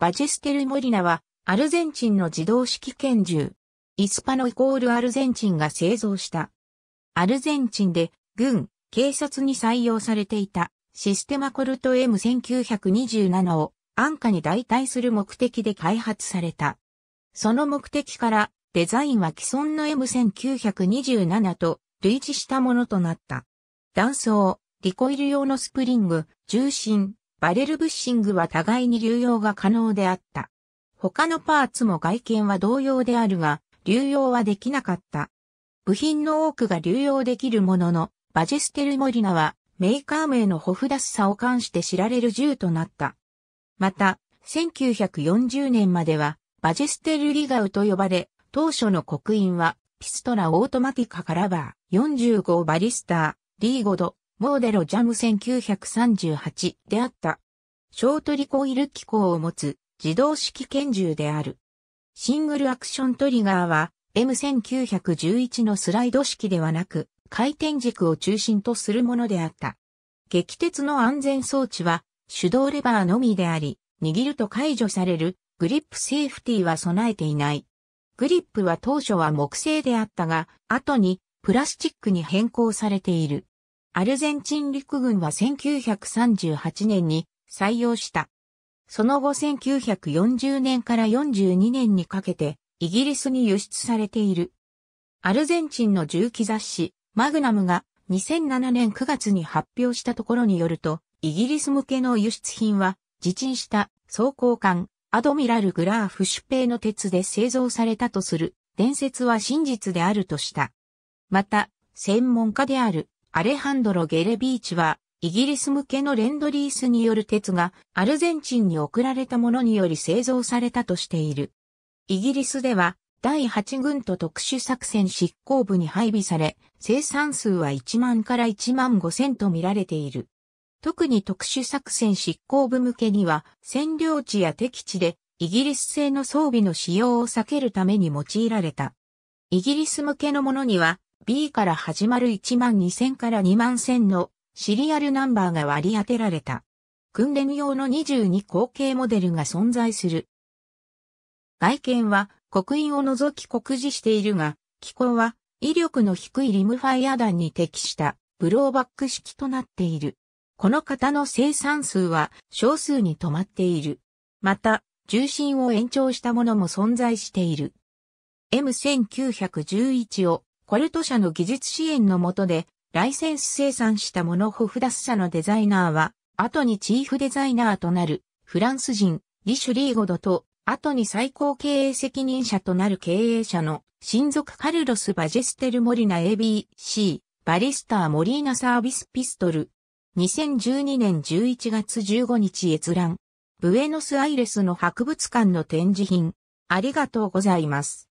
バチェステル・モリナは、アルゼンチンの自動式拳銃。イスパノイコールアルゼンチンが製造した。アルゼンチンで、軍、警察に採用されていた、システマコルト M1927 を、安価に代替する目的で開発された。その目的から、デザインは既存の M1927 と類似したものとなった。断層、リコイル用のスプリング、重心、バレルブッシングは互いに流用が可能であった。他のパーツも外見は同様であるが、流用はできなかった。部品の多くが流用できるものの、バジェステル・モリナはメーカー名のホフダスさを関して知られる銃となった。また、1940年まではバジェステル・リガウと呼ばれ、当初の刻印はピストラ・オートマティカ・カラバー、45バリスター、リーゴド、モーデロジャム1938であった。ショートリコイル機構を持つ自動式拳銃である。シングルアクショントリガーは M1911 のスライド式ではなく回転軸を中心とするものであった。激鉄の安全装置は手動レバーのみであり、握ると解除されるグリップセーフティーは備えていない。グリップは当初は木製であったが、後にプラスチックに変更されている。アルゼンチン陸軍は1938年に採用した。その後1940年から42年にかけてイギリスに輸出されている。アルゼンチンの銃器雑誌マグナムが2007年9月に発表したところによると、イギリス向けの輸出品は自沈した装甲艦アドミラル・グラーフ主兵の鉄で製造されたとする伝説は真実であるとした。また、専門家であるアレハンドロ・ゲレビーチは、イギリス向けのレンドリースによる鉄がアルゼンチンに送られたものにより製造されたとしている。イギリスでは第8軍と特殊作戦執行部に配備され、生産数は1万から1万5千と見られている。特に特殊作戦執行部向けには占領地や敵地でイギリス製の装備の使用を避けるために用いられた。イギリス向けのものには B から始まる1万2000から2万1000のシリアルナンバーが割り当てられた。訓練用の22後継モデルが存在する。外見は刻印を除き酷似しているが、機構は威力の低いリムファイア弾に適したブローバック式となっている。この型の生産数は少数に止まっている。また、重心を延長したものも存在している。M1911 をコルト社の技術支援のもとで、ライセンス生産したモノホフダス社のデザイナーは、後にチーフデザイナーとなる、フランス人、リシュリーゴドと、後に最高経営責任者となる経営者の、親族カルロス・バジェステル・モリナ ABC、バリスター・モリーナサービス・ピストル。2012年11月15日閲覧。ブエノスアイレスの博物館の展示品。ありがとうございます。